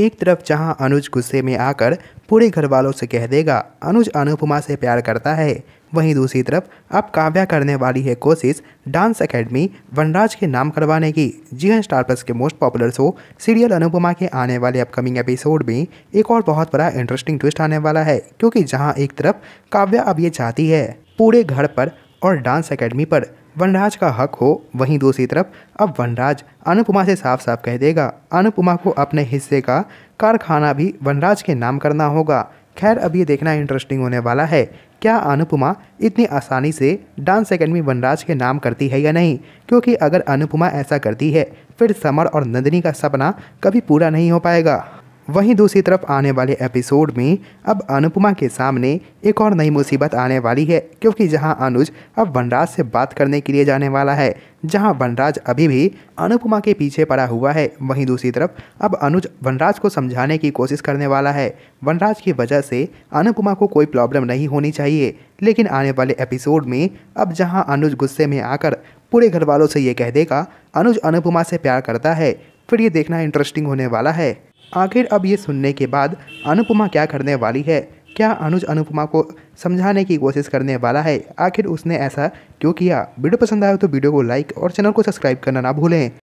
एक तरफ जहां अनुज गुस्से में आकर पूरे घर वालों से कह देगा अनुज अनुपमा से प्यार करता है वहीं दूसरी तरफ अब काव्या करने वाली है कोशिश डांस एकेडमी वनराज के नाम करवाने की जी हाँ स्टार प्लस के most popular show serial Anupama के आने वाले अपकमिंग एपिसोड में एक और बहुत बड़ा इंटरेस्टिंग ट्विस्ट आने वाला है क्योंकि जहाँ एक तरफ काव्या अब ये चाहती है पूरे घर पर और डांस अकेडमी पर वनराज का हक हो वहीं दूसरी तरफ अब वनराज अनुपमा से साफ साफ कह देगा अनुपमा को अपने हिस्से का कारखाना भी वनराज के नाम करना होगा खैर अब ये देखना इंटरेस्टिंग होने वाला है क्या अनुपमा इतनी आसानी से डांस एकेडमी वनराज के नाम करती है या नहीं क्योंकि अगर अनुपमा ऐसा करती है फिर समर और नंदिनी का सपना कभी पूरा नहीं हो पाएगा वहीं दूसरी तरफ आने वाले एपिसोड में अब अनुपमा के सामने एक और नई मुसीबत आने वाली है क्योंकि जहां अनुज अब वनराज से बात करने के लिए जाने वाला है जहां वनराज अभी भी अनुपमा के पीछे पड़ा हुआ है वहीं दूसरी तरफ अब अनुज वनराज को समझाने की कोशिश करने वाला है वनराज की वजह से अनुपमा को कोई प्रॉब्लम नहीं होनी चाहिए लेकिन आने वाले एपिसोड में अब जहाँ अनुज गुस्से में आकर पूरे घर वालों से ये कह देगा अनुज अनुपमा से प्यार करता है फिर ये देखना इंटरेस्टिंग होने वाला है आखिर अब ये सुनने के बाद अनुपमा क्या करने वाली है क्या अनुज अनुपमा को समझाने की कोशिश करने वाला है आखिर उसने ऐसा क्यों किया वीडियो पसंद आया तो वीडियो को लाइक और चैनल को सब्सक्राइब करना ना भूलें